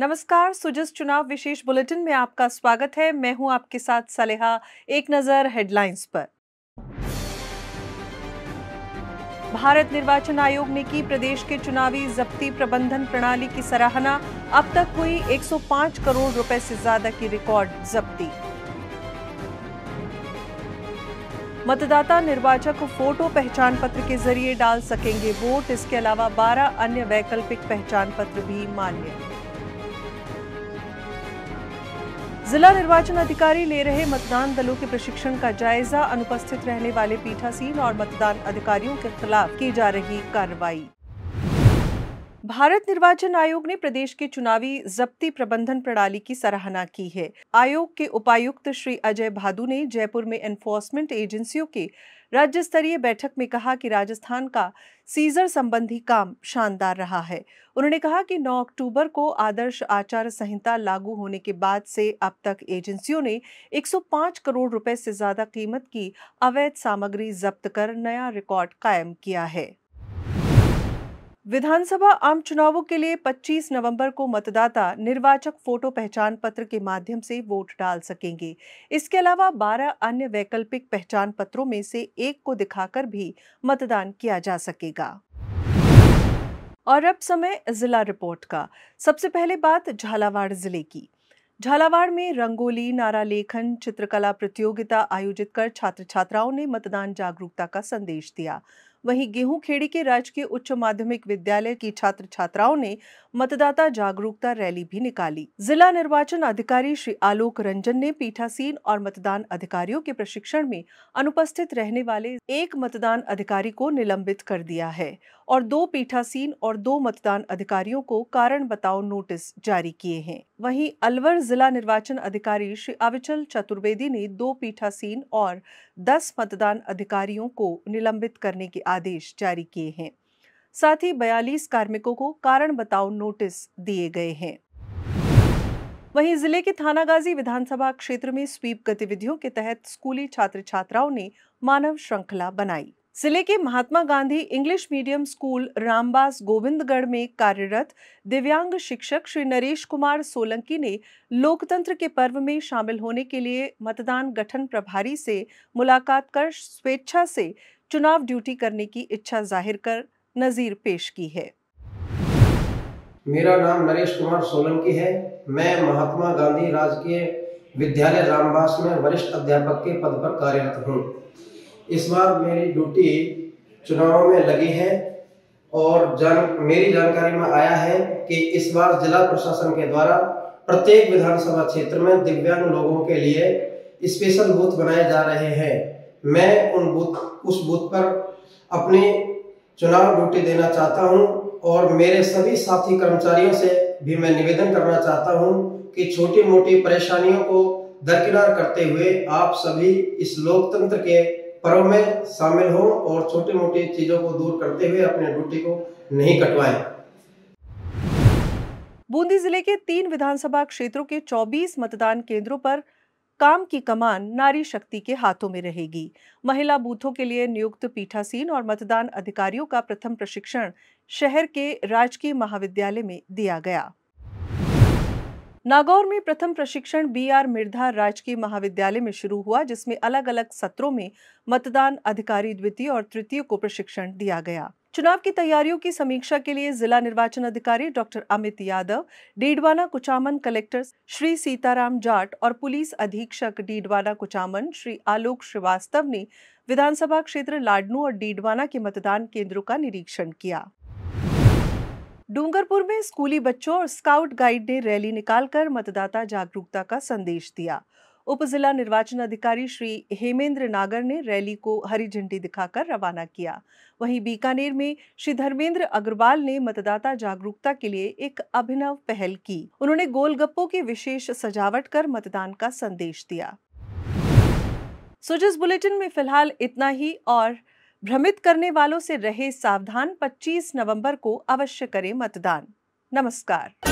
नमस्कार सुजस चुनाव विशेष बुलेटिन में आपका स्वागत है मैं हूं आपके साथ सलेहा एक नजर हेडलाइंस पर भारत निर्वाचन आयोग ने की प्रदेश के चुनावी जब्ती प्रबंधन प्रणाली की सराहना अब तक हुई 105 करोड़ रुपए से ज्यादा की रिकॉर्ड जब्ती मतदाता निर्वाचक फोटो पहचान पत्र के जरिए डाल सकेंगे वोट इसके अलावा 12 अन्य वैकल्पिक पहचान पत्र भी मान्य जिला निर्वाचन अधिकारी ले रहे मतदान दलों के प्रशिक्षण का जायजा अनुपस्थित रहने वाले पीठासीन और मतदान अधिकारियों के खिलाफ की जा रही कार्रवाई भारत निर्वाचन आयोग ने प्रदेश के चुनावी जब्ती प्रबंधन प्रणाली की सराहना की है आयोग के उपायुक्त श्री अजय भादु ने जयपुर में एनफोर्समेंट एजेंसियों के राज्य स्तरीय बैठक में कहा कि राजस्थान का सीजर संबंधी काम शानदार रहा है उन्होंने कहा कि 9 अक्टूबर को आदर्श आचार संहिता लागू होने के बाद से अब तक एजेंसियों ने 105 करोड़ रुपए से ज्यादा कीमत की अवैध सामग्री जब्त कर नया रिकॉर्ड कायम किया है विधानसभा आम चुनावों के लिए 25 नवंबर को मतदाता निर्वाचक फोटो पहचान पत्र के माध्यम से वोट डाल सकेंगे इसके अलावा 12 अन्य वैकल्पिक पहचान पत्रों में से एक को दिखाकर भी मतदान किया जा सकेगा और अब समय जिला रिपोर्ट का सबसे पहले बात झालावाड़ जिले की झालावाड़ में रंगोली नारा लेखन चित्रकला प्रतियोगिता आयोजित कर छात्र छात्राओं ने मतदान जागरूकता का संदेश दिया वहीं खेड़ी के राजकीय उच्च माध्यमिक विद्यालय की छात्र छात्राओं ने मतदाता जागरूकता रैली भी निकाली जिला निर्वाचन अधिकारी श्री आलोक रंजन ने पीठासीन और मतदान अधिकारियों के प्रशिक्षण में अनुपस्थित रहने वाले एक मतदान अधिकारी को निलंबित कर दिया है और दो पीठासीन और दो मतदान अधिकारियों को कारण बताओ नोटिस जारी किए हैं वहीं अलवर जिला निर्वाचन अधिकारी श्री अविचल चतुर्वेदी ने दो पीठासीन और दस मतदान अधिकारियों को निलंबित करने के आदेश जारी किए हैं साथ ही बयालीस कार्मिकों को कारण बताओ नोटिस दिए गए हैं वहीं जिले के थानागाजी विधानसभा क्षेत्र में स्वीप गतिविधियों के तहत स्कूली छात्र छात्राओं ने मानव श्रृंखला बनाई जिले के Mahatma Gandhi English medium school Rambas Govindgarh में कार्यरत दिव्यांग शिक्षक श्री नरेश कुमार सोलंकी ने लोकतंत्र के पर्व में शामिल होने के लिए मतदान गठन प्रभारी से मुलाकात कर स्वेच्छा से चुनाव ड्यूटी करने की इच्छा जाहिर कर नज़ीर पेश की है मेरा नाम नरेश कुमार सोलंकी है मैं महात्मा गांधी राजकीय विद्यालय रामबास में वरिष्ठ अध्यापक के पद पर कार्यरत हूँ इस बार मेरी ड्यूटी चुनावों में लगी है और जान मेरी जानकारी में आया है कि इस बार जिला प्रशासन के द्वारा प्रत्येक विधानसभा क्षेत्र में दिव्यांग लोगों के लिए स्पेशल बूथ बनाए जा रहे हैं मैं उन बूथ उस बूथ पर अपने चुनाव ड्यूटी देना चाहता हूं और मेरे सभी साथी कर्मचारियों से भी मैं निवेदन करना चाहता हूं कि छोटी मोटी परेशानियों को दरकिनार करते हुए आप सभी इस लोकतंत्र के पर्व में शामिल हो और छोटी मोटी चीजों को दूर करते हुए अपने ड्यूटी को नहीं कटवाएं बूंदी जिले के तीन विधानसभा क्षेत्रों के 24 मतदान केंद्रों पर काम की कमान नारी शक्ति के हाथों में रहेगी महिला बूथों के लिए नियुक्त पीठासीन और मतदान अधिकारियों का प्रथम प्रशिक्षण शहर के राजकीय महाविद्यालय में दिया गया नागौर में प्रथम प्रशिक्षण बी आर मिर्धा राजकीय महाविद्यालय में शुरू हुआ जिसमें अलग अलग सत्रों में मतदान अधिकारी द्वितीय और तृतीय को प्रशिक्षण दिया गया चुनाव की तैयारियों की समीक्षा के लिए जिला निर्वाचन अधिकारी डॉक्टर अमित यादव डीडवाना कुचामन कलेक्टर श्री सीताराम जाट और पुलिस अधीक्षक डीडवाना कुचामन श्री आलोक श्रीवास्तव ने विधानसभा क्षेत्र लाडनू और डीडवाना के मतदान केंद्रों का निरीक्षण किया डूंगरपुर में स्कूली बच्चों और स्काउट गाइड ने रैली निकालकर मतदाता जागरूकता का संदेश दिया उप जिला निर्वाचन अधिकारी श्री हेमेंद्र नागर ने रैली को हरी झंडी दिखाकर रवाना किया वहीं बीकानेर में श्री धर्मेंद्र अग्रवाल ने मतदाता जागरूकता के लिए एक अभिनव पहल की उन्होंने गोलगप्पों की विशेष सजावट कर मतदान का संदेश दिया सो जिस बुलेटिन में फिलहाल इतना ही और भ्रमित करने वालों से रहे सावधान 25 नवंबर को अवश्य करें मतदान नमस्कार